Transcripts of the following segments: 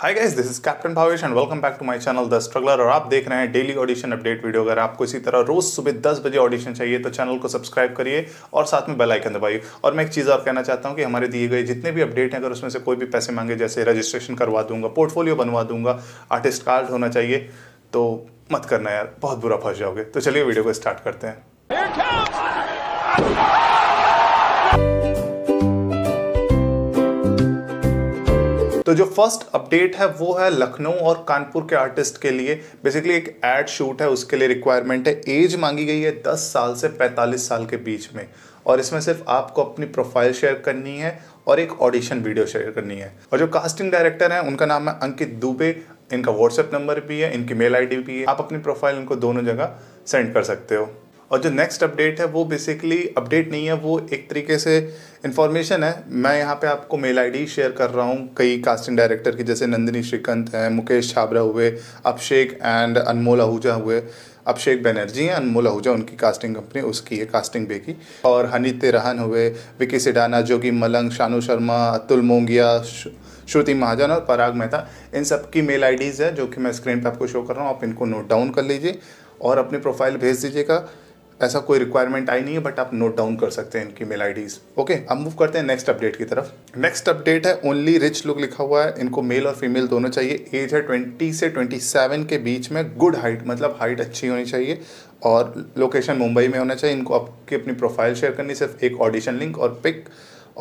hi guys this is captain Bhavesh and welcome back to my channel the struggler और आप देख रहे हैं डेली ऑडिशन अपडेट वीडियो अगर आपको इसी तरह रोज सुबह 10 बजे ऑडिशन चाहिए तो चैनल को सब्सक्राइब करिए और साथ में बेल आइकन दबाइए और मैं एक चीज़ और कहना चाहता हूँ कि हमारे दिए गए जितने भी अपडेट हैं अगर उसमें से कोई भी पैसे मांगे जैसे रजिस्ट्रेशन करवा दूंगा पोर्टफोलियो बनवा दूंगा आर्टिस्ट कार्ड होना चाहिए तो मत करना यार बहुत बुरा फंस जाओगे तो चलिए वीडियो को स्टार्ट करते हैं तो जो फर्स्ट अपडेट है वो है लखनऊ और कानपुर के आर्टिस्ट के लिए बेसिकली एक एड शूट है उसके लिए रिक्वायरमेंट है एज मांगी गई है दस साल से पैंतालीस साल के बीच में और इसमें सिर्फ आपको अपनी प्रोफाइल शेयर करनी है और एक ऑडिशन वीडियो शेयर करनी है और जो कास्टिंग डायरेक्टर हैं उनका नाम है अंकित दुबे इनका व्हाट्सएप नंबर भी है इनकी मेल आईडी भी है आप अपनी प्रोफाइल इनको दोनों जगह सेंड कर सकते हो और जो नेक्स्ट अपडेट है वो बेसिकली अपडेट नहीं है वो एक तरीके से इन्फॉर्मेशन है मैं यहाँ पे आपको मेल आईडी शेयर कर रहा हूँ कई कास्टिंग डायरेक्टर की जैसे नंदिनी श्रीकंत हैं मुकेश छाबरा हुए अभिषेक एंड अनमोल आहूजा हुए अभिषेक बैनर्जी हैं अनमोल आहूजा उनकी कास्टिंग कंपनी उसकी है कास्टिंग बे की और हनी तेरहन हुए विकी सिडाना जो कि मलंग शानू शर्मा अतुल मोंगिया श्रुति महाजन और पराग मेहता इन सब की मेल आईडीज़ है जो कि मैं स्क्रीन पर आपको शो कर रहा हूँ आप इनको नोट डाउन कर लीजिए और अपनी प्रोफाइल भेज दीजिएगा ऐसा कोई रिक्वायरमेंट आई नहीं है बट आप नोट डाउन कर सकते हैं इनकी मेल आईडीज ओके अब मूव करते हैं नेक्स्ट अपडेट की तरफ नेक्स्ट अपडेट है ओनली रिच लुक लिखा हुआ है इनको मेल और फीमेल दोनों चाहिए एज है ट्वेंटी से ट्वेंटी सेवन के बीच में गुड हाइट मतलब हाइट अच्छी होनी चाहिए और लोकेशन मुंबई में होना चाहिए इनको आपकी अपनी प्रोफाइल शेयर करनी सिर्फ एक ऑडिशन लिंक और पिक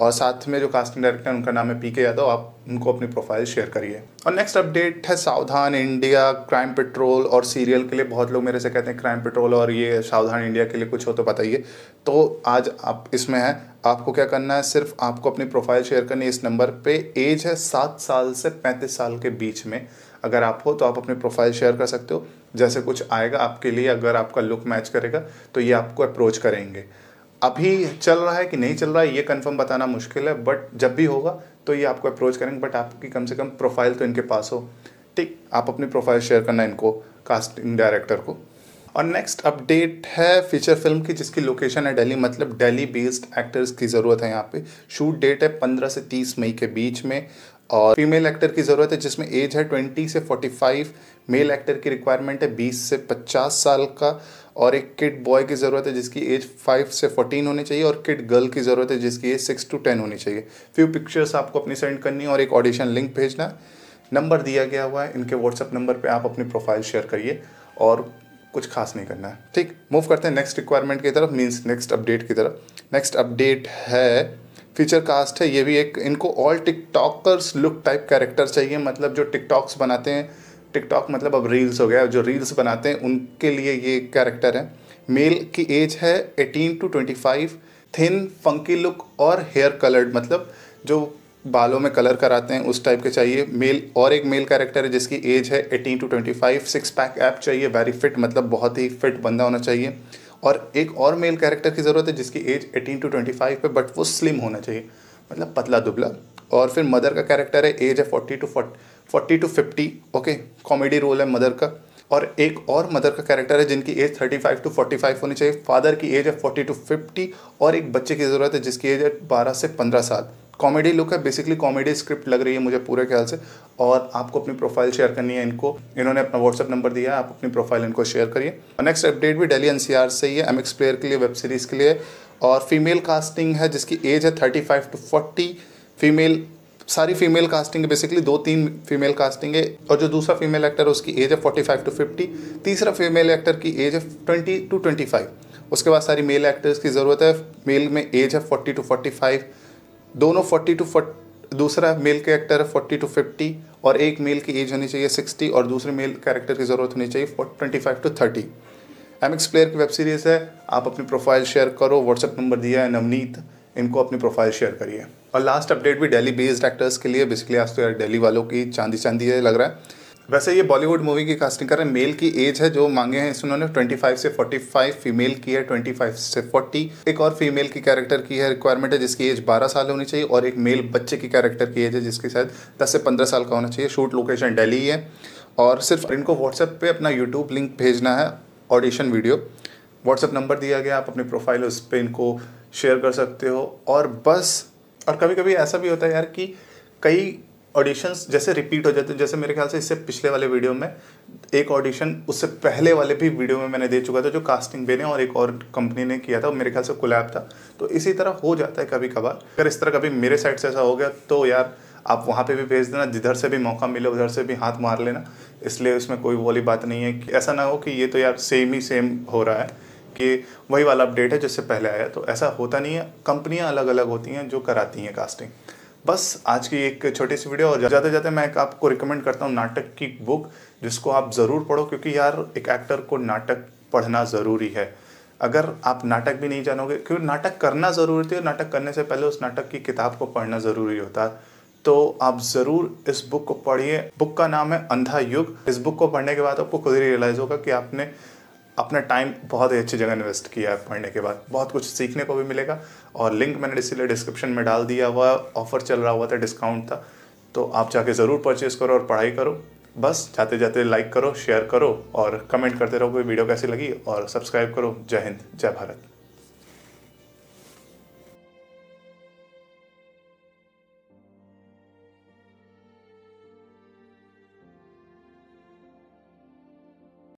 और साथ में जो कास्टिंग डायरेक्टर उनका नाम है पी के यादव आप उनको अपनी प्रोफाइल शेयर करिए और नेक्स्ट अपडेट है सावधान इंडिया क्राइम पेट्रोल और सीरियल के लिए बहुत लोग मेरे से कहते हैं क्राइम पेट्रोल और ये सावधान इंडिया के लिए कुछ हो तो बताइए तो आज आप इसमें हैं आपको क्या करना है सिर्फ आपको अपनी प्रोफाइल शेयर करनी है इस नंबर पर एज है सात साल से पैंतीस साल के बीच में अगर आप हो तो आप अपनी प्रोफाइल शेयर कर सकते हो जैसे कुछ आएगा आपके लिए अगर आपका लुक मैच करेगा तो ये आपको अप्रोच करेंगे अभी चल रहा है कि नहीं चल रहा है ये कंफर्म बताना मुश्किल है बट जब भी होगा तो ये आपको अप्रोच करेंगे बट आपकी कम से कम प्रोफाइल तो इनके पास हो ठीक आप अपनी प्रोफाइल शेयर करना इनको कास्टिंग डायरेक्टर को और नेक्स्ट अपडेट है फीचर फिल्म की जिसकी लोकेशन है दिल्ली मतलब दिल्ली बेस्ड एक्टर्स की ज़रूरत है यहाँ पे शूट डेट है 15 से 30 मई के बीच में और फीमेल एक्टर की ज़रूरत है जिसमें एज है 20 से 45 मेल एक्टर की रिक्वायरमेंट है 20 से 50 साल का और एक किड बॉय की ज़रूरत है जिसकी एज 5 से 14 होनी चाहिए और किड गर्ल की ज़रूरत है जिसकी एज 6 टू 10 होनी चाहिए फ्यू पिक्चर्स आपको अपनी सेंड करनी और एक ऑडिशन लिंक भेजना नंबर दिया गया हुआ है इनके व्हाट्सअप नंबर पर आप अपनी प्रोफाइल शेयर करिए और कुछ खास नहीं करना है ठीक मूव करते हैं नेक्स्ट रिक्वायरमेंट की तरफ मीन्स नेक्स्ट अपडेट की तरफ नेक्स्ट अपडेट है फीचर कास्ट है ये भी एक इनको all TikTokers look type character चाहिए मतलब जो टिकटॉक्स बनाते हैं टिकटॉक मतलब अब रील्स हो गया जो रील्स बनाते हैं उनके लिए ये कैरेक्टर है मेल की एज है eighteen to twenty five thin funky look और हेयर कलर्ड मतलब जो बालों में कलर कराते हैं उस टाइप के चाहिए मेल और एक मेल कैरेक्टर है जिसकी एज है eighteen to twenty five six pack abs चाहिए वेरी फिट मतलब बहुत ही फिट बंदा होना चाहिए और एक और मेल कैरेक्टर की ज़रूरत है जिसकी एज 18 टू 25 पे बट वो स्लिम होना चाहिए मतलब पतला दुबला और फिर मदर का कैरेक्टर है एज है 40 to 40 forty to 50 okay comedy role है मदर का और एक और मदर का कैरेक्टर है जिनकी एज 35 टू 45 होनी चाहिए फादर की एज है 40 टू 50 और एक बच्चे की ज़रूरत है जिसकी एज है 12 से 15 साल कॉमेडी लुक है बेसिकली कॉमेडी स्क्रिप्ट लग रही है मुझे पूरे ख्याल से और आपको अपनी प्रोफाइल शेयर करनी है इनको इन्होंने अपना व्हाट्सअप नंबर दिया है आप अपनी प्रोफाइल इनको शेयर करिए नेक्स्ट अपडेट भी डेली एनसीआर से ही है एम प्लेयर के लिए वेब सीरीज़ के लिए और फीमेल कास्टिंग है जिसकी एज है thirty five to forty female सारी फीमेल कास्टिंग है बेसिकली दो तीन फीमेल कास्टिंग है और जो दूसरा फीमेल एक्टर है उसकी एज है फोर्टी फाइव टू फिफ्टी तीसरा फीमेल एक्टर की एज है ट्वेंटी टू ट्वेंटी फाइव उसके बाद सारी मेल एक्टर्स की ज़रूरत है मेल में एज है फोर्टी टू फोर्टी फाइव दोनों फोर्टी टू फोर्ट दूसरा मेल कैरेक्टर है फोर्टी टू फिफ्टी और एक मेल की एज होनी चाहिए सिक्सटी और दूसरे मेल कैरेक्टर की ज़रूरत होनी चाहिए twenty five to thirty M X player की वेब सीरीज़ है आप अपनी प्रोफाइल शेयर करो व्हाट्सअप नंबर दिया है नवनीत इनको अपनी प्रोफाइल शेयर करिए और लास्ट अपडेट भी डेली बेस्ड एक्टर्स के लिए बेसिकली आज तो यार डेली वालों की चांदी चांदी है लग रहा है वैसे ये बॉलीवुड मूवी की कास्टिंग कर रहे हैं मेल की एज है जो मांगे हैं उन्होंने 25 से 45 फीमेल की है 25 से 40 एक और फीमेल की कैरेक्टर की है रिक्वायरमेंट है जिसकी एज 12 साल होनी चाहिए और एक मेल बच्चे की कैरेक्टर की एज है जिसकी शायद 10 से 15 साल का होना चाहिए शूट लोकेशन डेली है और सिर्फ इनको व्हाट्सएप पर अपना यूट्यूब लिंक भेजना है ऑडिशन वीडियो व्हाट्सएप नंबर दिया गया आप अपनी प्रोफाइल उस पर इनको शेयर कर सकते हो और बस और कभी कभी ऐसा भी होता है यार कि कई ऑडिशंस जैसे रिपीट हो जाते हैं जैसे मेरे ख्याल से इससे पिछले वाले वीडियो में एक ऑडिशन उससे पहले वाले भी वीडियो में मैंने दे चुका था जो कास्टिंग बेने और एक और कंपनी ने किया था मेरे ख्याल से कोलैब था तो इसी तरह हो जाता है कभी कभार अगर इस तरह कभी मेरे साइड से ऐसा हो गया तो यार आप वहाँ पे भी भेज देना जिधर से भी मौका मिले उधर से भी हाथ मार लेना इसलिए उसमें कोई वाली बात नहीं है कि ऐसा ना हो कि ये तो यार सेम ही सेम हो रहा है कि वही वाला अपडेट है जिससे पहले आया तो ऐसा होता नहीं है कंपनियाँ अलग अलग होती हैं जो कराती हैं कास्टिंग बस आज की एक छोटी सी वीडियो और जाते जाते मैं एक आपको रिकमेंड करता हूँ नाटक की बुक जिसको आप ज़रूर पढ़ो क्योंकि यार एक एक्टर को नाटक पढ़ना ज़रूरी है अगर आप नाटक भी नहीं जानोगे क्योंकि नाटक करना ज़रूरी थी और नाटक करने से पहले उस नाटक की किताब को पढ़ना ज़रूरी होता है तो आप ज़रूर इस बुक को पढ़िए बुक का नाम है अंधा युग इस बुक को पढ़ने के बाद आपको खुद ही रियलाइज़ होगा कि आपने अपना टाइम बहुत ही अच्छी जगह इन्वेस्ट किया है पढ़ने के बाद बहुत कुछ सीखने को भी मिलेगा और लिंक मैंने इसीलिए डिस्क्रिप्शन में डाल दिया हुआ ऑफ़र चल रहा हुआ था डिस्काउंट था तो आप जाके ज़रूर परचेज़ करो और पढ़ाई करो बस जाते जाते लाइक करो शेयर करो और कमेंट करते रहो कि वीडियो कैसी लगी और सब्सक्राइब करो जय हिंद जय भारत